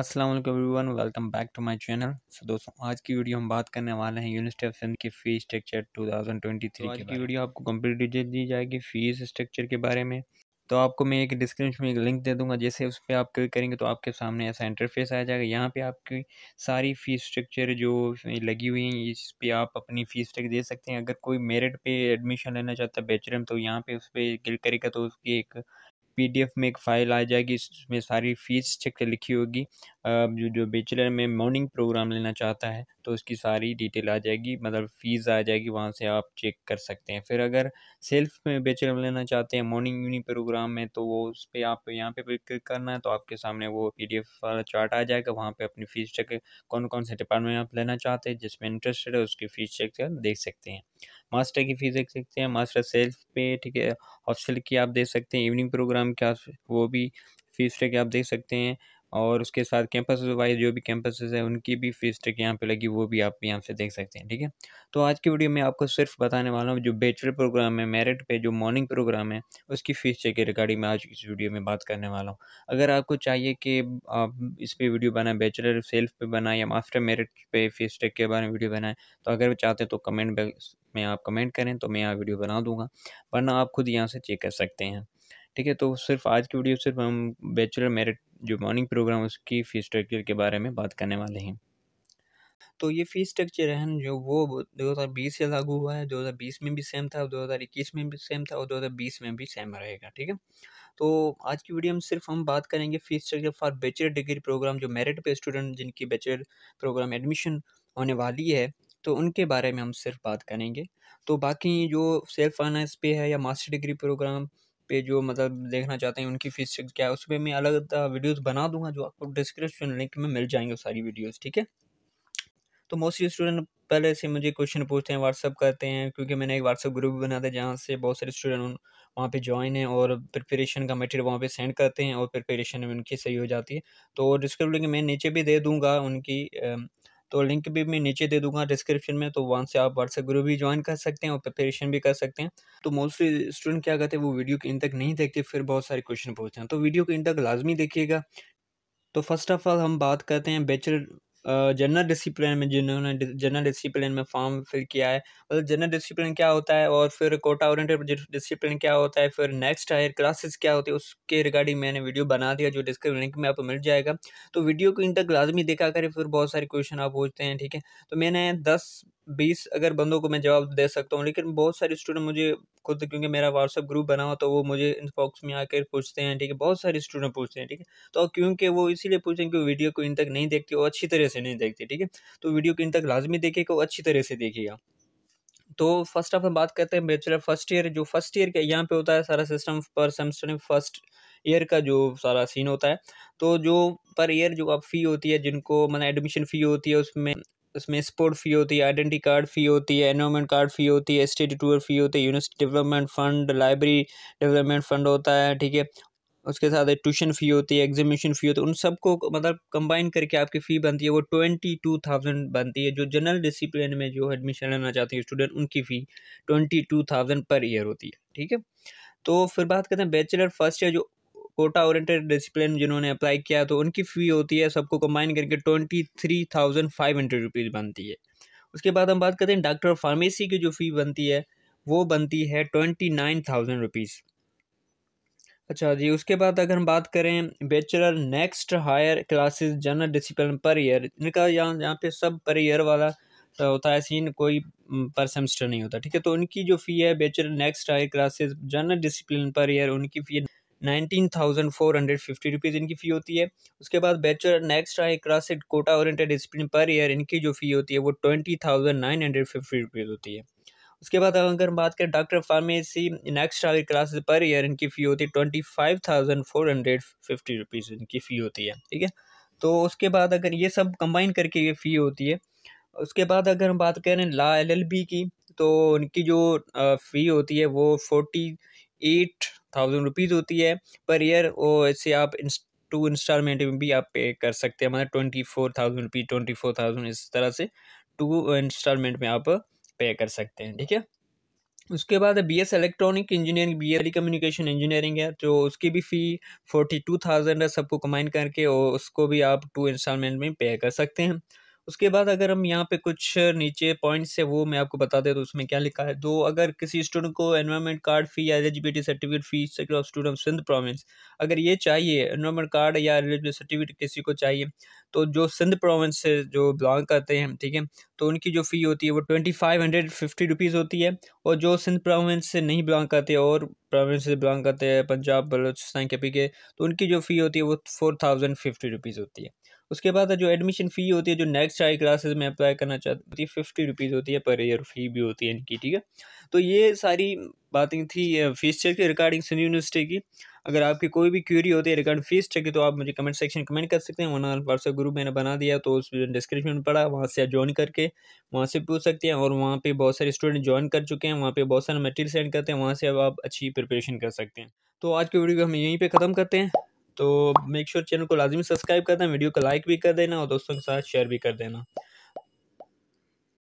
अस्सलाम वालेकुम everyone welcome back to my channel so दोस्तों आज की वीडियो हम बात करने वाले हैं यूनिवर्सिटी ऑफ सिंध की फ़ीस स्ट्रक्चर 2023 तो आज की वीडियो आपको कंप्लीट डिटेल दी जाएगी फ़ीस स्ट्रक्चर के बारे में तो आपको मैं एक डिस्क्रिप्शन में एक लिंक दे दूंगा जैसे उस पर आप क्लिक करेंगे तो आपके सामने ऐसा इंटरफेस आ जाएगा यहाँ पे आपकी सारी फ़ीस स्ट्रक्चर जो लगी हुई है इस पर आप अपनी फ़ीस स्ट्रक्चर दे सकते हैं अगर कोई मेरिट पे एडमिशन लेना चाहता है बैचलर में तो यहाँ पे उस पर क्लिक करेगा तो उसकी एक पी डी एफ में एक फ़ाइल आ जाएगी इसमें सारी फ़ीस चेक लिखी होगी जो जो बेचलर में मॉर्निंग प्रोग्राम लेना चाहता है तो उसकी सारी डिटेल आ जाएगी मतलब फ़ीस आ जाएगी वहाँ से आप चेक कर सकते हैं फिर अगर सेल्फ में बेचलर लेना चाहते हैं मॉर्निंग इवनिंग प्रोग्राम में तो वो उस पर आप यहाँ पे क्लिक करना है तो आपके सामने वो पी डी एफ वाला चार्ट आ जाएगा वहाँ पर अपनी फ़ीस चेक कौन कौन से डिपार्टमेंट आप लेना चाहते हैं जिसमें इंटरेस्टेड है उसकी फ़ीस चेक देख सकते हैं मास्टर की फ़ीस देख सकते हैं मास्टर सेल्फ पे ठीक है हॉस्टल की आप देख सकते हैं इवनिंग प्रोग्राम की वो भी फीस चेक आप देख सकते हैं और उसके साथ कैंपस वाइज जो भी कैंपस है उनकी भी फीस तक यहाँ पे लगी वो भी आप यहाँ से देख सकते हैं ठीक है तो आज की वीडियो में आपको सिर्फ बताने वाला हूँ जो बैचलर प्रोग्राम है मेरिट पे जो मॉर्निंग प्रोग्राम है उसकी फ़ीस चेक के रिगार्डिंग मैं आज इस वीडियो में बात करने वाला हूँ अगर आपको चाहिए कि आप इस पर वीडियो बनाए बैचलर सेल्फ पे बनाए या मास्टर मेरिट पे फीस टेक के बारे में वीडियो बनाएं तो अगर चाहते हैं तो कमेंट में आप कमेंट करें तो मैं यहाँ वीडियो बना दूँगा वरना आप खुद यहाँ से चेक कर सकते हैं ठीक है तो सिर्फ आज की वीडियो सिर्फ हम बैचलर मेरिट जो मॉर्निंग प्रोग्राम उसकी फ़ी स्ट्रक्चर के बारे में बात करने वाले हैं तो ये फ़ी स्ट्रक्चर है जो वो 2020 से लागू हुआ है 2020 में भी सेम था इक्कीस में भी सेम था और 2020 में भी सेम रहेगा ठीक है तो आज की वीडियो में सिर्फ हम बात करेंगे fee structure for bachelor degree program जो मेरिट पे स्टूडेंट जिनकी बैचलर प्रोग्राम एडमिशन होने वाली है तो उनके बारे में हम सिर्फ बात करेंगे तो बाकी जो सेल्फ फाइनेंस पे है या मास्टर डिग्री प्रोग्राम पे जो मतलब देखना चाहते हैं उनकी फीस क्या है उस पर मैं अलग वीडियोस बना दूंगा जो आपको डिस्क्रिप्शन लिंक में मिल जाएंगे सारी वीडियोस ठीक है तो मोस्टली स्टूडेंट पहले से मुझे क्वेश्चन पूछते हैं व्हाट्सअप करते हैं क्योंकि मैंने एक व्हाट्सअप ग्रुप बना था जहाँ से बहुत सारे स्टूडेंट वहाँ पे ज्वाइन है और प्रिपरेशन का मटेरियल वहाँ पे सेंड करते हैं और प्रिपरेशन उनकी सही हो जाती है तो डिस्क्रिप्शन लिंक मैं नीचे भी दे दूँगा उनकी तो लिंक भी मैं नीचे दे दूंगा डिस्क्रिप्शन में तो वहाँ से आप व्हाट्सएप ग्रुप भी ज्वाइन कर सकते हैं और प्रिपरेशन भी कर सकते हैं तो मोस्टली स्टूडेंट क्या करते हैं वो वीडियो के इन तक नहीं देखते फिर बहुत सारे क्वेश्चन पूछते हैं तो वीडियो के इन तक लाजमी देखिएगा तो फर्स्ट ऑफ ऑल हम बात करते हैं बैचलर जनरल डिसिप्लिन में जिन्होंने जनरल डिसिप्लिन में फॉर्म फिल किया है मतलब जनरल डिसिप्लिन क्या होता है और फिर कोटा ओरिएंटेड डिसिप्लिन क्या होता है फिर नेक्स्ट हायर क्लासेस क्या होती है उसके रिगार्डिंग मैंने वीडियो बना दिया जो डिस्क्रिप्शन लिंक में आपको मिल जाएगा तो वीडियो को इन तक लाजमी देखा करें फिर बहुत सारे क्वेश्चन आप पूछते हैं ठीक है तो मैंने दस बीस अगर बंदों को मैं जवाब दे सकता हूँ लेकिन बहुत सारे स्टूडेंट मुझे खुद क्योंकि मेरा व्हाट्सअप ग्रुप बना हुआ तो वो मुझे इनबॉक्स में आकर पूछते हैं ठीक है बहुत सारे स्टूडेंट पूछते हैं ठीक है तो क्योंकि वो इसीलिए पूछते हैं कि वीडियो को इन तक नहीं देखते और अच्छी तरह से नहीं देखते ठीक है तो वीडियो को इन तक लाजमी देखेगा और अच्छी तरह से देखिएगा तो फर्स्ट ऑफ हम बात करते हैं बैचलर फर्स्ट ईयर जो फर्स्ट ईयर का यहाँ पे होता है सारा सिस्टम पर सेमेस्टर में फर्स्ट ईयर का जो सारा सीन होता है तो जो पर ईयर जो आप फ़ी होती है जिनको मतलब एडमिशन फ़ी होती है उसमें उसमें स्पोर्ट फ़ी होती है आइडेंटी कार्ड फ़ी होती है एनोमेंट कार्ड फ़ी होती है स्टेट टूर फ़ी होती है university development fund library development fund होता है ठीक है उसके साथ ट्यूशन फ़ी होती है एग्जामिनेशन फ़ी होती है उन सबको मतलब कंबाइन करके आपकी फ़ी बनती है वो ट्वेंटी टू थाउजेंड बनती है जो जनरल डिसिप्लिन में जो एडमिशन लेना चाहते हैं स्टूडेंट उनकी fee twenty two thousand per year होती है ठीक है तो फिर बात करते हैं बैचलर फर्स्ट ईयर जो कोटा ओरिएंटेड डिसिप्लिन जिन्होंने अप्लाई किया तो उनकी फ़ी होती है सबको कंबाइन करके twenty three thousand five hundred rupees बनती है उसके बाद हम बात करते हैं डॉक्टर ऑफ फार्मेसी की जो फ़ी बनती है वो बनती है ट्वेंटी नाइन थाउजेंड रुपीज़ अच्छा जी उसके बाद अगर हम बात करें bachelor next higher classes general discipline per year इनका यहाँ यहाँ पे सब पर ईयर वाला होता है सीन कोई पर सेमेस्टर नहीं होता ठीक है तो उनकी जो फ़ी है bachelor next higher classes general discipline per year उनकी fee nineteen thousand four hundred fifty rupees इनकी फ़ी होती है उसके बाद बैचलर नेक्स्ट आए क्रॉस quota oriented discipline per year इनकी जो फ़ी होती है वो twenty thousand nine hundred fifty rupees होती है उसके बाद अगर हम बात करें डॉक्टर फार्मेसी नेक्स्ट आए क्लासेज पर ईयर इनकी फ़ी होती है twenty five thousand four hundred fifty rupees इनकी फ़ी होती है ठीक है तो उसके बाद अगर ये सब कंबाइन करके ये फ़ी होती है उसके बाद अगर हम बात करें ला एल एल बी की तो उनकी जो फ़ी होती है वो फोर्टी एट थाउजेंड रुपीज़ होती है पर ईयर वो ऐसे आप टू इंस्टॉलमेंट में भी आप पे कर सकते हैं मतलब twenty four thousand rupees twenty four thousand इस तरह से टू इंस्टॉलमेंट में आप पे कर सकते हैं ठीक है उसके बाद B S electronic engineering B S communication engineering है तो उसकी भी फ़ी फोर्टी टू थाउजेंड है सबको कम्बाइन करके और उसको भी आप टू इंस्टॉलमेंट में पे कर सकते हैं उसके बाद अगर हम यहाँ पे कुछ नीचे पॉइंट्स है वो मैं आपको बता दे तो उसमें क्या लिखा है तो अगर किसी स्टूडेंट को एनवायरमेंट कार्ड फी या eligibility certificate fee of student Sindh province अगर ये चाहिए एनवायरमेंट कार्ड या एलिजिबिलिटी सर्टिफिकेट किसी को चाहिए तो जो सिंध प्रोविंस से जो बिलोंग करते हैं ठीक है तो उनकी जो फ़ी होती है वो twenty five hundred fifty rupees होती है और जो सिंध प्रोविंस से नहीं बिलोंग करते और प्रोविंस से बिलोंग करते हैं पंजाब बलोचिस्तान के पी के तो उनकी जो फ़ी होती है वो फोर थाउजेंड फिफ्टी रुपीज़ होती है उसके बाद जो एडमिशन फ़ी होती है जो नेक्स्ट आई क्लासेज में अप्लाई करना चाहती है फिफ्टी रुपीज़ होती है पर ईयर फ़ी भी होती है इनकी ठीक है तो ये सारी बातें थी फीस चेक की रिगार्डिंग सिंध यूनिवर्सिटी की अगर आपकी कोई भी क्यूरी होती है रिगार्डिंग फीस चेक की तो आप मुझे कमेंट सेक्शन कमेंट कर सकते हैं वहाँ व्हाट्सएप ग्रुप मैंने बना दिया तो उस डिस्क्रिप्शन में पड़ा वहाँ से आप ज्वाइन करके वहाँ से पूछ सकते हैं और वहाँ पर बहुत सारे स्टूडेंट ज्वाइन कर चुके हैं वहाँ पर बहुत सारे मटेरियल सेंड करते हैं वहाँ से अब आप अच्छी प्रिपरेशन कर सकते हैं तो आज की वीडियो को हम यहीं पर ख़त्म करते हैं तो मेक श्योर चैनल को लाजमी सब्सक्राइब कर देना वीडियो को लाइक भी कर देना और दोस्तों के साथ शेयर भी कर देना